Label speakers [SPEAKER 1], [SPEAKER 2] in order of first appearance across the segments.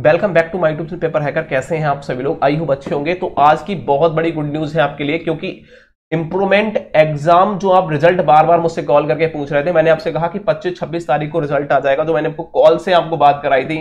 [SPEAKER 1] welcome back to my tube paper hacker कैसे हैं आप सभी लोग आई हो अच्छे होंगे तो आज की बहुत बड़ी गुड न्यूज़ है आपके लिए क्योंकि इंप्रूवमेंट एग्जाम जो आप रिजल्ट बार बार मुझसे कॉल करके पूछ रहे थे मैंने आपसे कहा कि 25-26 तारीख को रिजल्ट आ जाएगा तो मैंने आपको कॉल से आपको बात कराई थी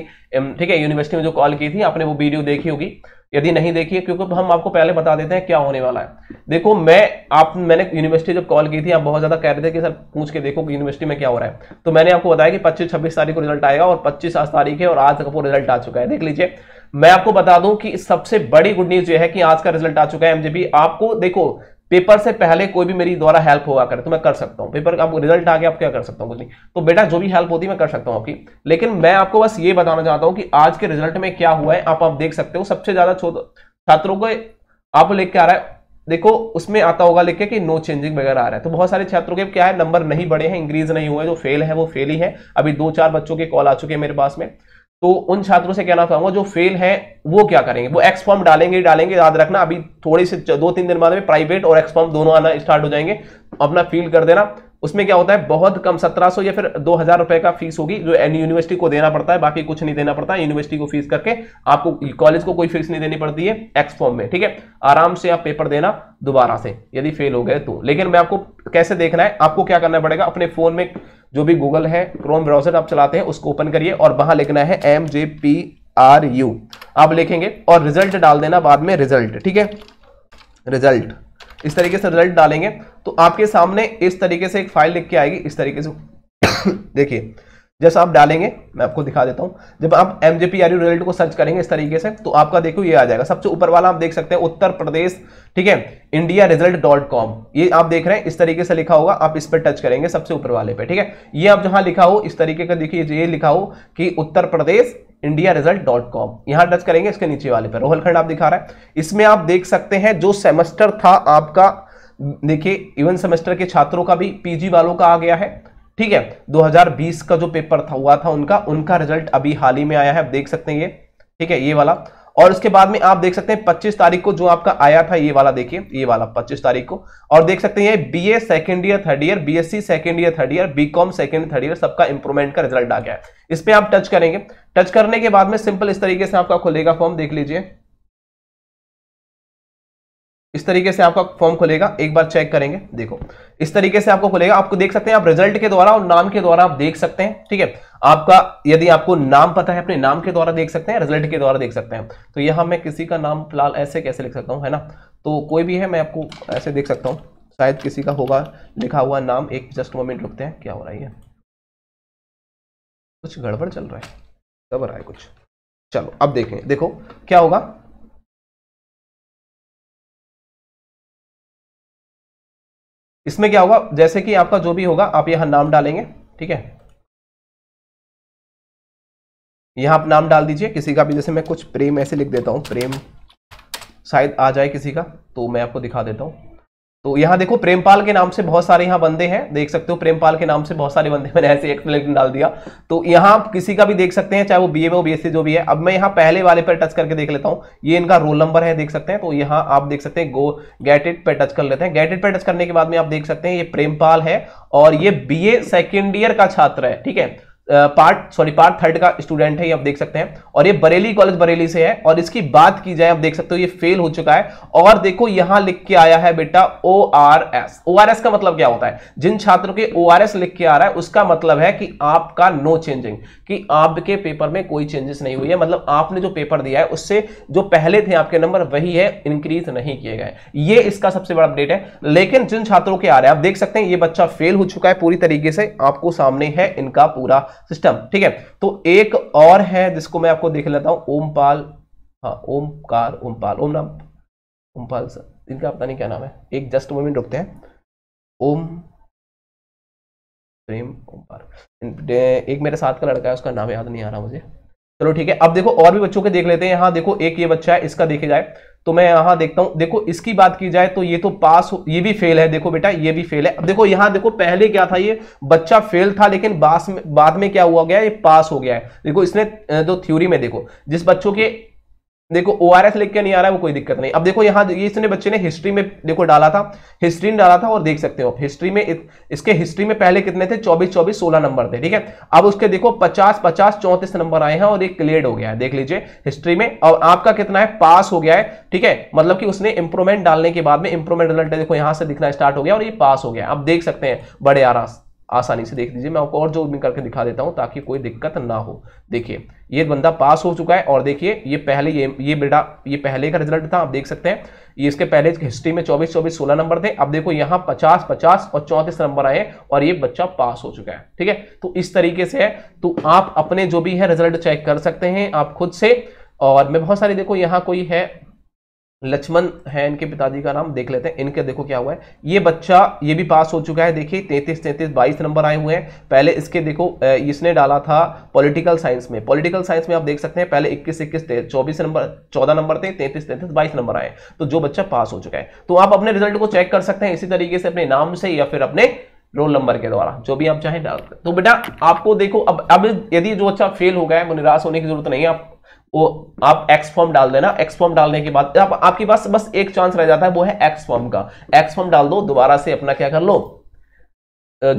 [SPEAKER 1] ठीक है यूनिवर्सिटी में जो कॉल की थी आपने वो वीडियो देखी होगी यदि नहीं देखी है क्योंकि हम आपको पहले बता देते हैं क्या होने वाला है देखो मैं आप मैंने यूनिवर्सिटी जब कॉल की थी आप बहुत ज्यादा कह रहे थे कि सर पूछ के देखो कि यूनिवर्सिटी में क्या हो रहा है तो मैंने आपको बताया कि पच्चीस छब्बीस तारीख को रिजल्ट आएगा और पच्चीस आज तारीख है और आज तक वो रिजल्ट आ चुका है देख लीजिए मैं आपको बता दूं कि सबसे बड़ी गुड न्यूज यह है कि आज का रिजल्ट आ चुका है एमजेपी आपको देखो पेपर से पहले कोई भी मेरी द्वारा हेल्प हुआ करे तो मैं कर सकता हूँ पेपर का रिजल्ट आ गया आप क्या कर सकता हूँ कुछ नहीं तो बेटा जो भी हेल्प होती है मैं कर सकता हूँ आपकी लेकिन मैं आपको बस ये बताना चाहता हूँ कि आज के रिजल्ट में क्या हुआ है आप आप देख सकते हो सबसे ज्यादा छात्रों को आप लेके आ रहा है देखो उसमें आता होगा लिख के कि नो चेंजिंग वगैरह आ रहा है तो बहुत सारे छात्रों के क्या है नंबर नहीं बढ़े हैं इंक्रीज नहीं हुए जो फेल है वो फेल ही है अभी दो चार बच्चों के कॉल आ चुके हैं मेरे पास में तो उन छात्रों से कहना चाहूंगा जो फेल है वो क्या करेंगे वो एक्स फॉर्म डालेंगे ही डालेंगे याद रखना अभी थोड़े से दो तीन दिन बाद में प्राइवेट और एक्स फॉर्म दोनों आना स्टार्ट हो जाएंगे अपना फील कर देना उसमें क्या होता है बहुत कम सत्रह सौ या फिर दो हजार रुपए का फीस होगी जो यूनिवर्सिटी को देना पड़ता है बाकी कुछ नहीं देना पड़ता है यूनिवर्सिटी को फीस करके आपको कॉलेज को कोई फीस नहीं देनी पड़ती है एक्स फॉर्म में ठीक है आराम से आप पेपर देना दोबारा से यदि फेल हो गए तो लेकिन मैं आपको कैसे देखना है आपको क्या करना पड़ेगा अपने फोन में जो भी गूगल है क्रोम ब्राउजर आप चलाते हैं उसको ओपन करिए और वहां लिखना है M J P R U आप लिखेंगे और रिजल्ट डाल देना बाद में रिजल्ट ठीक है रिजल्ट इस तरीके से रिजल्ट डालेंगे तो आपके सामने इस तरीके से एक फाइल लिख के आएगी इस तरीके से देखिए जैसा आप डालेंगे मैं आपको दिखा देता हूं जब आप एमजेपी आर रिजल्ट को सर्च करेंगे इस तरीके से तो आपका देखो ये आ जाएगा सबसे ऊपर वाला आप देख सकते हैं उत्तर प्रदेश ठीक है इंडिया रिजल्ट डॉट कॉम ये आप देख रहे हैं इस तरीके से लिखा होगा आप इस पर टच करेंगे सबसे ऊपर वाले पे ठीक है ये आप जहां लिखा हो इस तरीके का देखिए ये लिखा हो कि Uttar Pradesh India result dot com यहां टच करेंगे इसके नीचे वाले पे रोहलखंड आप दिखा रहे हैं इसमें आप देख सकते हैं जो सेमेस्टर था आपका देखिए इवन सेमेस्टर के छात्रों का भी पीजी वालों का आ गया है ठीक है 2020 का जो पेपर था हुआ था उनका उनका रिजल्ट अभी हाल ही में आया है आप देख सकते हैं ये ठीक है ये वाला और उसके बाद में आप देख सकते हैं 25 तारीख को जो आपका आया था ये वाला देखिए ये वाला 25 तारीख को और देख सकते हैं B A second year third year B S C second year third year B com second third year सबका इंप्रूवमेंट का रिजल्ट आ गया है इस पर आप टच करेंगे टच करने के बाद में सिंपल इस तरीके से आपका खुलेगा फॉर्म देख लीजिए इस तरीके से आपका फॉर्म खुलेगा एक बार चेक करेंगे देखो इस तरीके से आपको खुलेगा आपको देख सकते हैं आप रिजल्ट के द्वारा और नाम के द्वारा आप देख सकते हैं ठीक है आपका यदि आपको नाम पता है अपने नाम के द्वारा देख सकते हैं रिजल्ट के द्वारा देख सकते हैं तो यहां मैं किसी का नाम फिलहाल ऐसे कैसे लिख सकता हूँ है ना तो कोई भी है मैं आपको ऐसे देख सकता हूँ शायद किसी का होगा लिखा हुआ नाम एक जस्ट मोमेंट रुकते हैं क्या हो रहा है कुछ गड़बड़ चल रहा है खबर आए कुछ चलो अब देखें देखो क्या होगा इसमें क्या होगा जैसे कि आपका जो भी होगा आप यहां नाम डालेंगे ठीक है यहां आप नाम डाल दीजिए किसी का भी जैसे मैं कुछ प्रेम ऐसे लिख देता हूं प्रेम शायद आ जाए किसी का तो मैं आपको दिखा देता हूं तो यहाँ देखो प्रेमपाल के नाम से बहुत सारे यहाँ बंदे हैं देख सकते हो प्रेमपाल के नाम से बहुत सारे बंदे मैंने ऐसे एक्सप्लेनेशन डाल दिया तो आप किसी का भी देख सकते हैं चाहे वो बी हो बी जो भी है अब मैं यहाँ पहले वाले पर टच करके देख लेता हूं ये इनका रोल नंबर है देख सकते हैं तो यहां आप देख सकते हैं गो गैटेड पर टच कर लेते हैं गैटेड पर टच करने के बाद में आप देख सकते हैं ये प्रेमपाल है और ये बी सेकेंड ईयर का छात्र है ठीक है पार्ट सॉरी पार्ट थर्ड का स्टूडेंट है ये आप देख सकते हैं और ये बरेली कॉलेज बरेली से है और इसकी बात की जाए आप देख सकते हो ये फेल हो चुका है और देखो यहां लिख के आया है बेटा O R S O R S का मतलब क्या होता है जिन छात्रों के ओ आर एस लिख के आ रहा है उसका मतलब है कि आपका नो चेंजिंग कि आपके पेपर में कोई चेंजेस नहीं हुई है मतलब आपने जो पेपर दिया है उससे जो पहले थे आपके नंबर वही है इंक्रीज नहीं किए गए ये इसका सबसे बड़ा अपडेट है लेकिन जिन छात्रों के आ रहे हैं आप देख सकते हैं ये बच्चा फेल हो चुका है पूरी तरीके से आपको सामने है इनका पूरा सिस्टम ठीक है तो एक और है जिसको मैं आपको देख लेता ओम ओमपाल हाँ ओमकार ओमपाल ओम नाम ओमपाल सर इनका पता नहीं क्या नाम है एक जस्ट मोमेंट रुकते हैं ओम प्रेम ओमपाल एक मेरे साथ का लड़का है उसका नाम याद नहीं आ रहा मुझे चलो ठीक है अब देखो और भी बच्चों के देख लेते हैं यहां देखो एक ये बच्चा है इसका देखे जाए तो मैं यहां देखता हूं देखो इसकी बात की जाए तो ये तो पास ये भी फेल है देखो बेटा ये भी फेल है अब देखो यहां देखो पहले क्या था ये बच्चा फेल था लेकिन में, बाद में क्या हुआ गया ये पास हो गया है देखो इसने जो थ्योरी में देखो जिस बच्चों के देखो ओ आर एस लिख के नहीं आ रहा है वो कोई दिक्कत नहीं अब देखो यहाँ ये इसने बच्चे ने हिस्ट्री में देखो डाला था हिस्ट्री में डाला था और देख सकते हो आप हिस्ट्री में इसके हिस्ट्री में पहले कितने थे चौबीस चौबीस सोलह नंबर थे ठीक है अब उसके देखो पचास पचास चौंतीस नंबर आए हैं और एक क्लियर हो गया है देख लीजिए हिस्ट्री में और आपका कितना है पास हो गया है ठीक है मतलब कि उसने इंप्रूवमेंट डालने के बाद में इंप्रूवमेंट रिजल्ट देखो यहाँ से दिखना स्टार्ट हो गया और ये पास हो गया आप देख सकते हैं बड़े आरास आसानी से देख लीजिए मैं आपको और जो भी करके दिखा देता हूँ ताकि कोई दिक्कत ना हो देखिए ये बंदा पास हो चुका है और देखिए ये पहले ये ये बेटा ये पहले का रिजल्ट था आप देख सकते हैं ये इसके पहले हिस्ट्री में 24 24 16 नंबर थे अब देखो यहाँ 50 50 और 34 नंबर आए और ये बच्चा पास हो चुका है ठीक है तो इस तरीके से है तो आप अपने जो भी है रिजल्ट चेक कर सकते हैं आप खुद से और मैं बहुत सारे देखो यहाँ कोई है लक्ष्मण है इनके पिताजी का नाम देख लेते हैं इनके देखो क्या हुआ है ये बच्चा ये भी पास हो चुका है देखिए तैंतीस तैंतीस बाईस नंबर आए हुए हैं पहले इसके देखो इसने डाला था पॉलिटिकल साइंस में पॉलिटिकल साइंस में आप देख सकते हैं पहले इक्कीस इक्कीस चौबीस नंबर चौदह नंबर थे तैंतीस तैंतीस बाईस नंबर आए तो जो बच्चा पास हो चुका है तो आप अपने रिजल्ट को चेक कर सकते हैं इसी तरीके से अपने नाम से या फिर अपने रोल नंबर के द्वारा जो भी आप चाहें डाल तो बेटा आपको देखो अब अब यदि जो अच्छा फेल हो गया है वो निराश होने की जरूरत नहीं है आप वो आप एक्स फॉर्म डाल देना एक्स फॉर्म डालने के बाद आप, आपके पास बस एक चांस रह जाता है वो है एक्स फॉर्म का एक्स फॉर्म डाल दो दोबारा से अपना क्या कर लो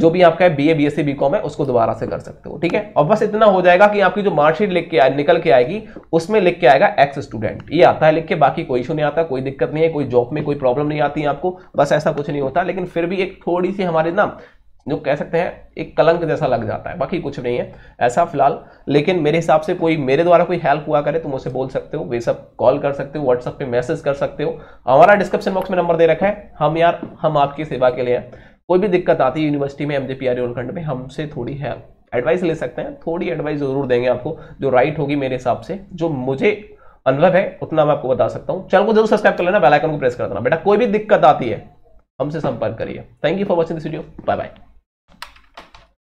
[SPEAKER 1] जो भी आपका है B A B S C B com है उसको दोबारा से कर सकते हो ठीक है और बस इतना हो जाएगा कि आपकी जो मार्कशीट लिख के आए निकल के आएगी उसमें लिख के आएगा एक्स स्टूडेंट ये आता है लिख के बाकी कोई इशू नहीं आता कोई दिक्कत नहीं है कोई जॉब में कोई प्रॉब्लम नहीं आती है आपको बस ऐसा कुछ नहीं होता लेकिन फिर भी एक थोड़ी सी हमारे ना जो कह सकते हैं एक कलंक जैसा लग जाता है बाकी कुछ नहीं है ऐसा फिलहाल लेकिन मेरे हिसाब से कोई मेरे द्वारा कोई हेल्प हुआ करे तो मुझसे बोल सकते हो वे सब कॉल कर सकते हो व्हाट्सअप पे मैसेज कर सकते हो हमारा डिस्क्रिप्शन बॉक्स में नंबर दे रखा है हम यार हम आपकी सेवा के लिए हैं कोई भी दिक्कत आती है यूनिवर्सिटी में एम जे रोलखंड में हमसे थोड़ी हेल्प एडवाइस ले सकते हैं थोड़ी एडवाइस जरूर देंगे आपको जो राइट होगी मेरे हिसाब से जो मुझे अनुभव है उतना मैं आपको बता सकता हूँ चैनल को जरूर सब्सक्राइब कर लेना बेल आइकन को प्रेस कर देना बेटा कोई भी दिक्कत आती है हमसे संपर्क करिए thank you for watching this video bye bye